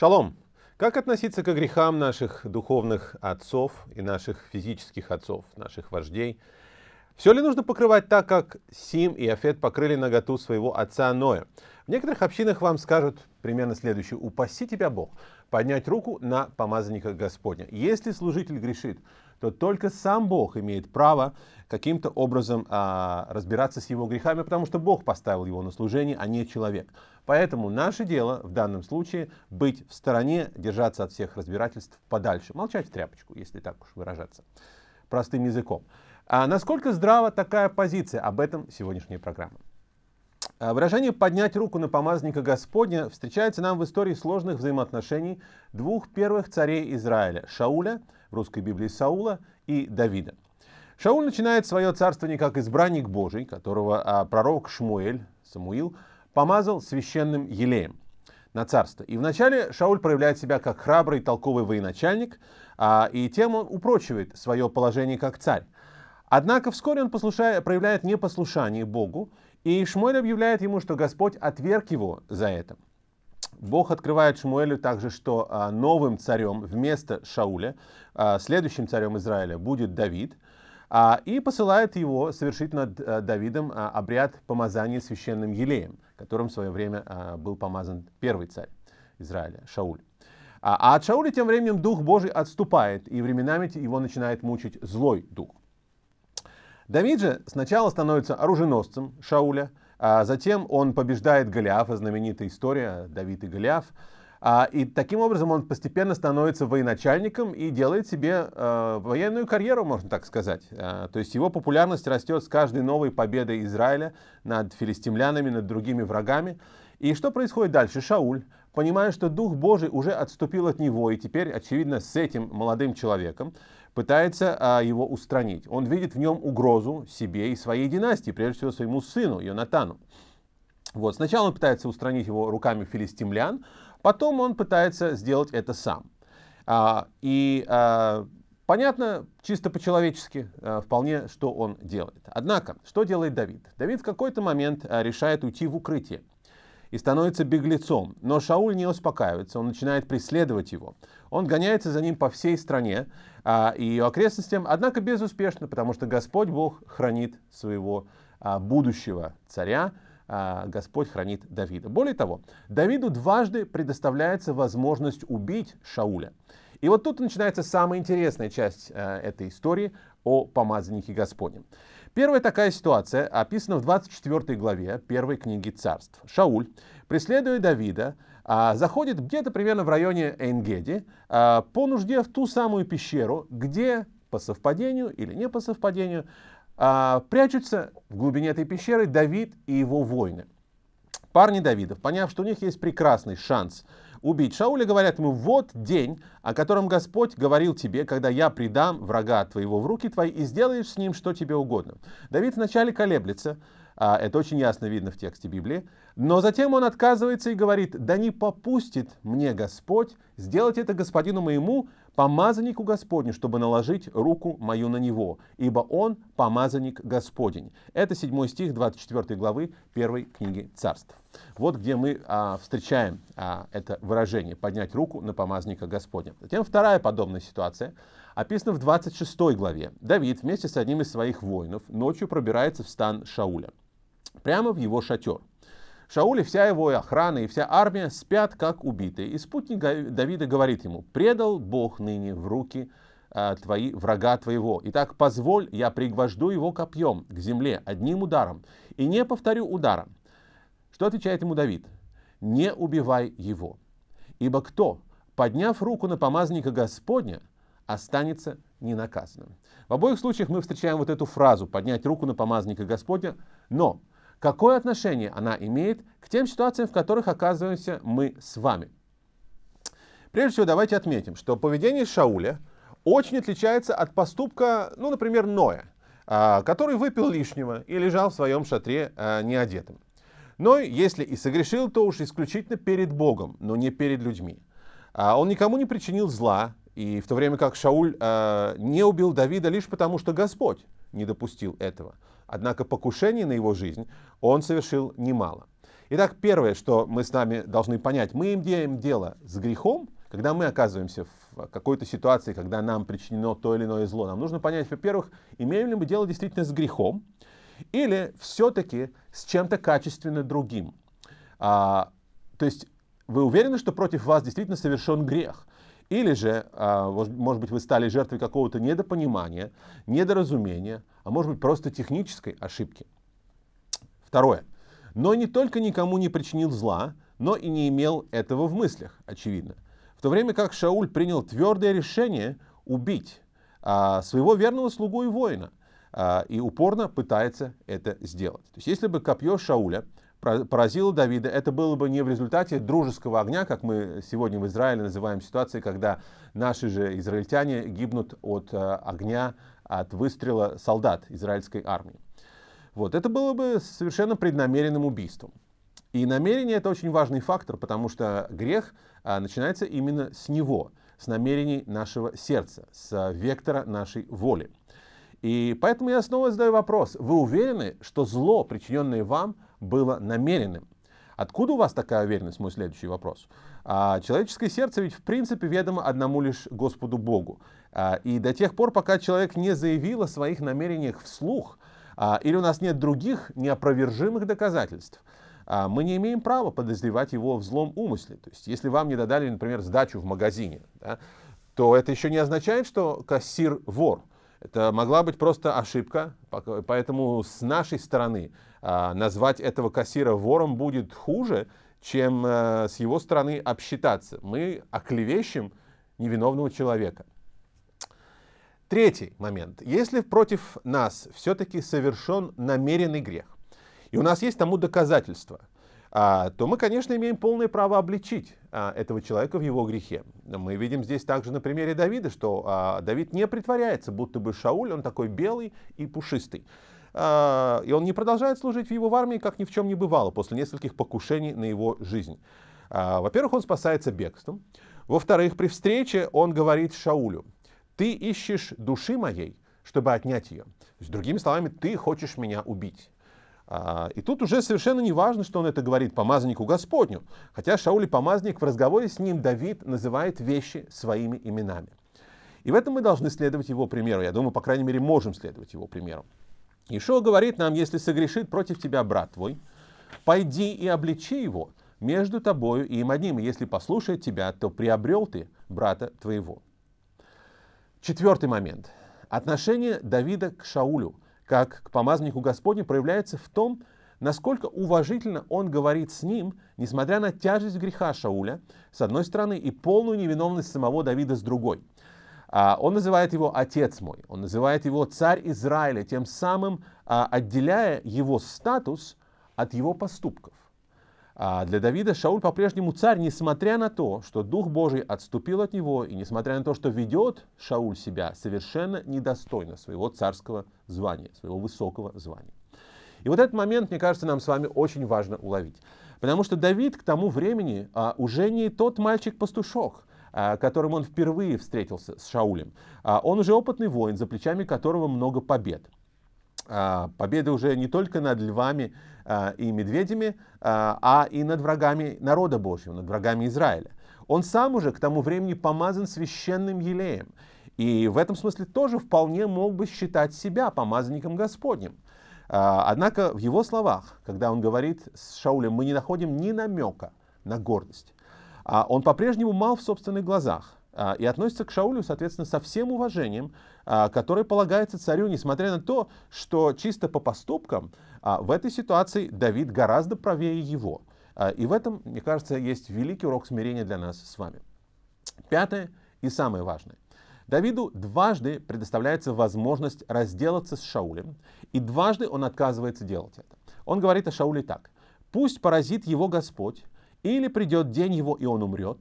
Шалом! Как относиться к грехам наших духовных отцов и наших физических отцов, наших вождей, все ли нужно покрывать так, как Сим и Афет покрыли наготу своего отца Ноя? В некоторых общинах вам скажут примерно следующее. «Упаси тебя Бог, поднять руку на помазанника Господня». Если служитель грешит, то только сам Бог имеет право каким-то образом а, разбираться с его грехами, потому что Бог поставил его на служение, а не человек. Поэтому наше дело в данном случае быть в стороне, держаться от всех разбирательств подальше, молчать в тряпочку, если так уж выражаться простым языком. А насколько здрава такая позиция? Об этом сегодняшняя программа. А, выражение «поднять руку на помазника Господня» встречается нам в истории сложных взаимоотношений двух первых царей Израиля – Шауля, в русской Библии Саула, и Давида. Шауль начинает свое царствование как избранник Божий, которого а, пророк Шмуэль, Самуил, помазал священным елеем на царство. И вначале Шауль проявляет себя как храбрый, толковый военачальник, а, и тем он упрочивает свое положение как царь – Однако вскоре он послушает, проявляет непослушание Богу, и Шмуэль объявляет ему, что Господь отверг его за это. Бог открывает Шмуэлю также, что а, новым царем вместо Шауля, а, следующим царем Израиля будет Давид, а, и посылает его совершить над Давидом обряд помазания священным елеем, которым в свое время был помазан первый царь Израиля, Шауль. а от Шауля тем временем Дух Божий отступает, и временами его начинает мучить злой дух. Давид же сначала становится оруженосцем Шауля, а затем он побеждает Голиафа, знаменитая история Давид и Голиаф. А, и таким образом он постепенно становится военачальником и делает себе э, военную карьеру, можно так сказать. А, то есть его популярность растет с каждой новой победой Израиля над филистимлянами, над другими врагами. И что происходит дальше? Шауль, понимая, что Дух Божий уже отступил от него, и теперь, очевидно, с этим молодым человеком, пытается а, его устранить. Он видит в нем угрозу себе и своей династии, прежде всего своему сыну Йонатану. Вот. Сначала он пытается устранить его руками филистимлян, потом он пытается сделать это сам. А, и а, понятно, чисто по-человечески, а, вполне, что он делает. Однако, что делает Давид? Давид в какой-то момент а, решает уйти в укрытие и становится беглецом. Но Шауль не успокаивается, он начинает преследовать его. Он гоняется за ним по всей стране, а, и ее окрестностям, однако безуспешно, потому что Господь Бог хранит своего а, будущего царя, а, Господь хранит Давида. Более того, Давиду дважды предоставляется возможность убить Шауля. И вот тут начинается самая интересная часть а, этой истории о помазаннике Господнем. Первая такая ситуация описана в 24 главе первой книги царств. Шауль, преследуя Давида, а, заходит где-то примерно в районе Энгеди а, по нужде в ту самую пещеру, где по совпадению или не по совпадению а, прячутся в глубине этой пещеры Давид и его воины. Парни Давидов, поняв, что у них есть прекрасный шанс убить. Шауля говорят ему, вот день, о котором Господь говорил тебе, когда я предам врага твоего в руки твои и сделаешь с ним что тебе угодно. Давид вначале колеблется, а, это очень ясно видно в тексте Библии. Но затем он отказывается и говорит, да не попустит мне Господь сделать это господину моему, помазаннику Господню, чтобы наложить руку мою на него, ибо он помазанник Господень. Это 7 стих 24 главы 1 книги царств. Вот где мы а, встречаем а, это выражение «поднять руку на помазанника Господня». Затем вторая подобная ситуация описана в 26 главе. Давид вместе с одним из своих воинов ночью пробирается в стан Шауля прямо в его шатер. Шауль и вся его охрана и вся армия спят, как убитые. И спутник Давида говорит ему, «Предал Бог ныне в руки а, твои, врага твоего. Итак, позволь, я пригвожду его копьем к земле одним ударом, и не повторю удара». Что отвечает ему Давид? «Не убивай его, ибо кто, подняв руку на помазника Господня, останется ненаказанным». В обоих случаях мы встречаем вот эту фразу «поднять руку на помазника Господня», но Какое отношение она имеет к тем ситуациям, в которых оказываемся мы с вами? Прежде всего, давайте отметим, что поведение Шауля очень отличается от поступка, ну, например, Ноя, а, который выпил лишнего и лежал в своем шатре а, неодетым. Ной, если и согрешил, то уж исключительно перед Богом, но не перед людьми. А, он никому не причинил зла, и в то время как Шауль не убил Давида лишь потому, что Господь не допустил этого. Однако покушений на его жизнь он совершил немало. Итак, первое, что мы с нами должны понять, мы имеем дело с грехом, когда мы оказываемся в какой-то ситуации, когда нам причинено то или иное зло, нам нужно понять, во-первых, имеем ли мы дело действительно с грехом, или все-таки с чем-то качественно другим. А, то есть вы уверены, что против вас действительно совершен грех? Или же, а, может быть, вы стали жертвой какого-то недопонимания, недоразумения, а может быть, просто технической ошибки. Второе. Но не только никому не причинил зла, но и не имел этого в мыслях, очевидно. В то время как Шауль принял твердое решение убить а, своего верного слугу и воина, а, и упорно пытается это сделать. То есть, если бы копье Шауля поразило Давида, это было бы не в результате дружеского огня, как мы сегодня в Израиле называем ситуации, когда наши же израильтяне гибнут от э, огня, от выстрела солдат израильской армии. Вот, это было бы совершенно преднамеренным убийством. И намерение это очень важный фактор, потому что грех а, начинается именно с него, с намерений нашего сердца, с э, вектора нашей воли. И поэтому я снова задаю вопрос. Вы уверены, что зло, причиненное вам, было намеренным? Откуда у вас такая уверенность, мой следующий вопрос. А, человеческое сердце ведь в принципе ведомо одному лишь Господу Богу. А, и до тех пор, пока человек не заявил о своих намерениях вслух, а, или у нас нет других неопровержимых доказательств, а, мы не имеем права подозревать его в злом умысле. То есть, если вам не додали, например, сдачу в магазине, да, то это еще не означает, что кассир вор. Это могла быть просто ошибка, поэтому с нашей стороны а, назвать этого кассира вором будет хуже, чем э, с его стороны обсчитаться. Мы оклевещем невиновного человека. Третий момент. Если против нас все-таки совершен намеренный грех, и у нас есть тому доказательства, а, то мы, конечно, имеем полное право обличить а, этого человека в его грехе. Мы видим здесь также на примере Давида, что а, Давид не притворяется, будто бы Шауль, он такой белый и пушистый. А, и он не продолжает служить в его армии, как ни в чем не бывало, после нескольких покушений на его жизнь. Во-первых, он спасается бегством. Во-вторых, при встрече он говорит Шаулю, «Ты ищешь души моей, чтобы отнять ее». То другими словами, «Ты хочешь меня убить». А, и тут уже совершенно не важно, что он это говорит помазаннику Господню, хотя Шауль и помазанник в разговоре с ним Давид называет вещи своими именами. И в этом мы должны следовать его примеру. Я думаю, по крайней мере, можем следовать его примеру. Ишуа говорит нам, если согрешит против тебя брат твой, пойди и обличи его между тобою и им одним, и если послушает тебя, то приобрел ты брата твоего. Четвертый момент. Отношение Давида к Шаулю – как к помазаннику Господню, проявляется в том, насколько уважительно он говорит с ним, несмотря на тяжесть греха Шауля, с одной стороны, и полную невиновность самого Давида с другой. А, он называет его «отец мой», он называет его «царь Израиля», тем самым а, отделяя его статус от его поступков. А для Давида Шауль по-прежнему царь, несмотря на то, что Дух Божий отступил от него, и несмотря на то, что ведет Шауль себя совершенно недостойно своего царского звания, своего высокого звания. И вот этот момент, мне кажется, нам с вами очень важно уловить. Потому что Давид к тому времени а, уже не тот мальчик-пастушок, а, которым он впервые встретился с Шаулем. А, он уже опытный воин, за плечами которого много побед. А, победы уже не только над львами а, и медведями, а, а и над врагами народа Божьего, над врагами Израиля. Он сам уже к тому времени помазан священным елеем. И в этом смысле тоже вполне мог бы считать себя помазанником Господним. Однако в его словах, когда он говорит с Шаулем, мы не находим ни намека на гордость. Он по-прежнему мал в собственных глазах. А, и относится к Шаулю, соответственно, со всем уважением, а, которое полагается царю, несмотря на то, что чисто по поступкам а, в этой ситуации Давид гораздо правее его. И в этом, мне кажется, есть великий урок смирения для нас с вами. Пятое и самое важное. Давиду дважды предоставляется возможность разделаться с Шаулем, и дважды он отказывается делать это. Он говорит о Шауле так. «Пусть поразит его Господь, или придет день его, и он умрет,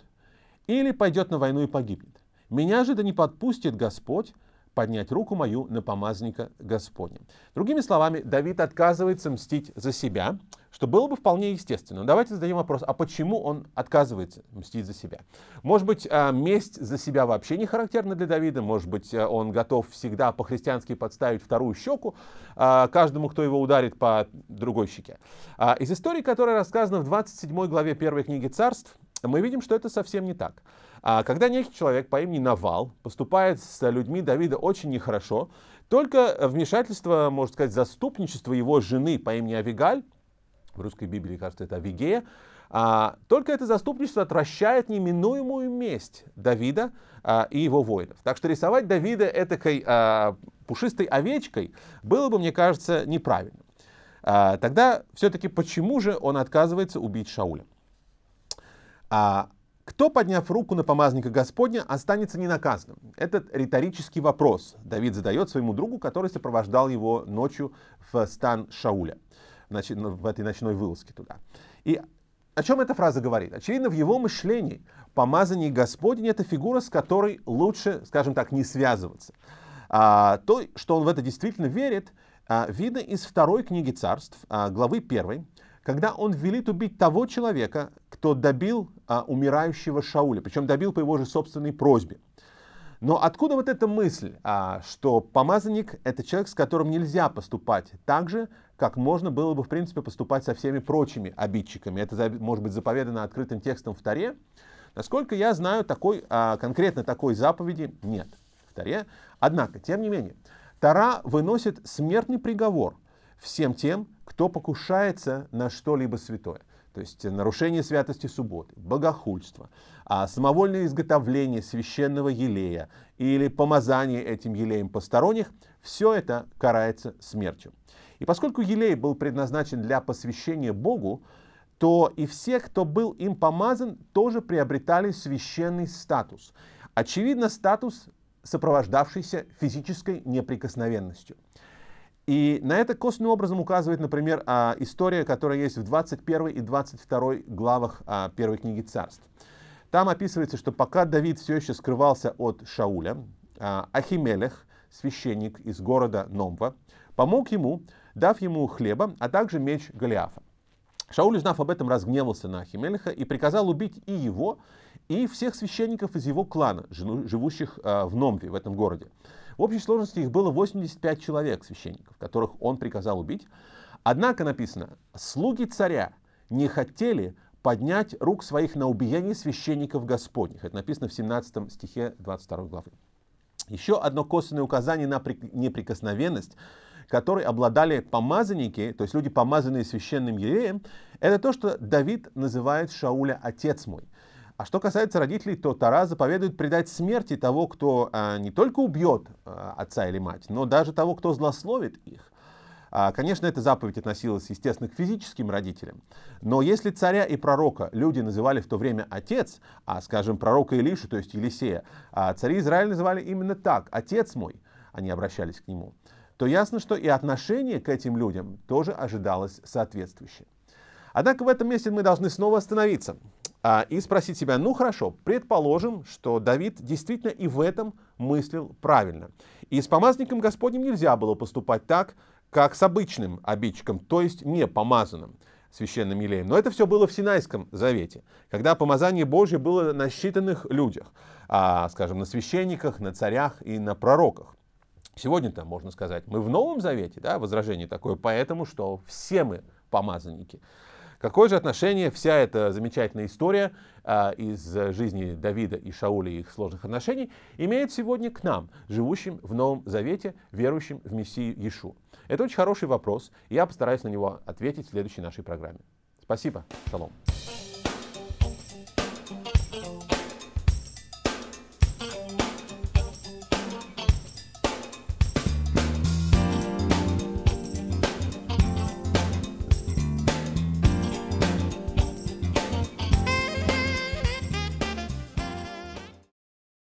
или пойдет на войну и погибнет. Меня же да не подпустит Господь поднять руку мою на помазника Господня. Другими словами, Давид отказывается мстить за себя, что было бы вполне естественно. давайте зададим вопрос, а почему он отказывается мстить за себя? Может быть, а, месть за себя вообще не характерна для Давида, может быть, а, он готов всегда по-христиански подставить вторую щеку а, каждому, кто его ударит по другой щеке. Из истории, которая рассказана в 27 главе первой книги царств, мы видим, что это совсем не так. А когда некий человек по имени Навал поступает с людьми Давида очень нехорошо, только вмешательство, можно сказать, заступничество его жены по имени Авигаль, в русской Библии, кажется, это Авигея, а, только это заступничество отвращает неминуемую месть Давида а, и его воинов. Так что рисовать Давида этакой а, пушистой овечкой было бы, мне кажется, неправильно. А, тогда все-таки почему же он отказывается убить Шауля? А кто, подняв руку на помазника Господня, останется ненаказанным? Этот риторический вопрос Давид задает своему другу, который сопровождал его ночью в стан Шауля, в ну, этой ночной вылазке туда. И о чем эта фраза говорит? Очевидно, в его мышлении помазание Господень – это фигура, с которой лучше, скажем так, не связываться. А, то, что он в это действительно верит, а, видно из второй книги царств, а, главы первой, когда он велит убить того человека, кто добил а, умирающего Шауля, причем добил по его же собственной просьбе. Но откуда вот эта мысль, а, что помазанник – это человек, с которым нельзя поступать так же, как можно было бы, в принципе, поступать со всеми прочими обидчиками? Это может быть заповедано открытым текстом в Таре. Насколько я знаю, такой, а, конкретно такой заповеди нет в Таре. Однако, тем не менее, Тара выносит смертный приговор всем тем, кто покушается на что-либо святое то есть нарушение святости субботы, богохульство, а самовольное изготовление священного елея или помазание этим елеем посторонних, все это карается смертью. И поскольку елей был предназначен для посвящения Богу, то и все, кто был им помазан, тоже приобретали священный статус. Очевидно, статус, сопровождавшийся физической неприкосновенностью – и на это косвенным образом указывает, например, а, история, которая есть в 21 и 22 главах а, первой книги царств. Там описывается, что пока Давид все еще скрывался от Шауля, а, Ахимелех, священник из города Номва, помог ему, дав ему хлеба, а также меч Голиафа. Шауль, узнав об этом, разгневался на Ахимелеха и приказал убить и его, и всех священников из его клана, живущих в Номве, в этом городе. В общей сложности их было 85 человек, священников, которых он приказал убить. Однако написано, слуги царя не хотели поднять рук своих на убиение священников Господних. Это написано в 17 стихе 22 главы. Еще одно косвенное указание на неприкосновенность, которой обладали помазанники, то есть люди, помазанные священным евреем, это то, что Давид называет Шауля «отец мой». А что касается родителей, то Тара заповедует предать смерти того, кто а, не только убьет а, отца или мать, но даже того, кто злословит их. А, конечно, эта заповедь относилась, естественно, к физическим родителям. Но если царя и пророка люди называли в то время отец, а, скажем, пророка Илишу, то есть Елисея, а цари Израиля называли именно так, отец мой, они обращались к нему, то ясно, что и отношение к этим людям тоже ожидалось соответствующее. Однако в этом месте мы должны снова остановиться, а, и спросить себя, ну хорошо, предположим, что Давид действительно и в этом мыслил правильно. И с помазанником Господним нельзя было поступать так, как с обычным обидчиком, то есть не помазанным священным елеем. Но это все было в Синайском завете, когда помазание Божье было на считанных людях, а, скажем, на священниках, на царях и на пророках. Сегодня-то, можно сказать, мы в Новом Завете, да, возражение такое, поэтому что все мы помазанники. Какое же отношение вся эта замечательная история э, из жизни Давида и Шауля и их сложных отношений имеет сегодня к нам, живущим в Новом Завете, верующим в Мессию Иешуа? Это очень хороший вопрос, и я постараюсь на него ответить в следующей нашей программе. Спасибо. Шалом.